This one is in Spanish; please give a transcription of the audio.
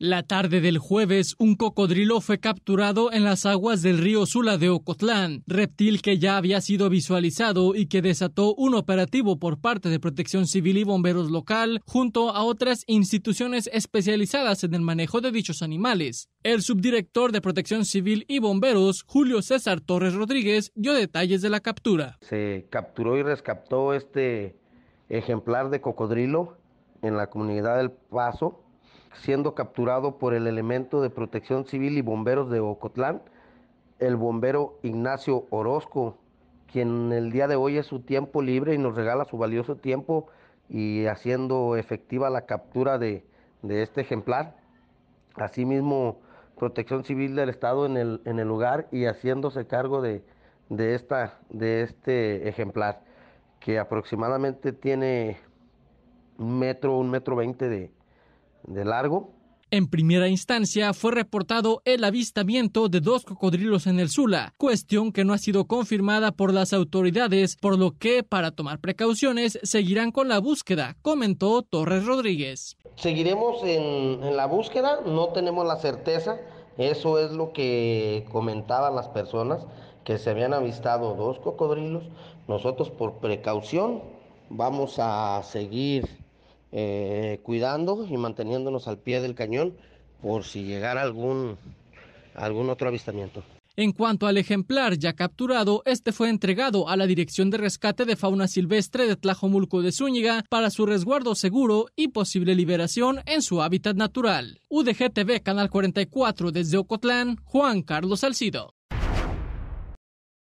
La tarde del jueves, un cocodrilo fue capturado en las aguas del río Sula de Ocotlán, reptil que ya había sido visualizado y que desató un operativo por parte de Protección Civil y Bomberos Local, junto a otras instituciones especializadas en el manejo de dichos animales. El subdirector de Protección Civil y Bomberos, Julio César Torres Rodríguez, dio detalles de la captura. Se capturó y rescató este ejemplar de cocodrilo en la comunidad del Paso siendo capturado por el elemento de protección civil y bomberos de Ocotlán, el bombero Ignacio Orozco, quien el día de hoy es su tiempo libre y nos regala su valioso tiempo y haciendo efectiva la captura de, este ejemplar. Asimismo, Protección Civil del Estado en el, en el lugar y haciéndose cargo de, de, esta, de este ejemplar, que aproximadamente tiene un metro, un metro veinte de, largo. En primera instancia fue reportado el avistamiento de dos cocodrilos en el Sula, cuestión que no ha sido confirmada por las autoridades, por lo que para tomar precauciones seguirán con la búsqueda, comentó Torres Rodríguez. Seguiremos en, en la búsqueda, no tenemos la certeza, eso es lo que comentaban las personas, que se habían avistado dos cocodrilos. Nosotros por precaución vamos a seguir eh, cuidando y manteniéndonos al pie del cañón por si llegara algún, algún otro avistamiento. En cuanto al ejemplar ya capturado, este fue entregado a la Dirección de Rescate de Fauna Silvestre de Tlajomulco de Zúñiga para su resguardo seguro y posible liberación en su hábitat natural. TV, Canal 44 desde Ocotlán, Juan Carlos Salcido.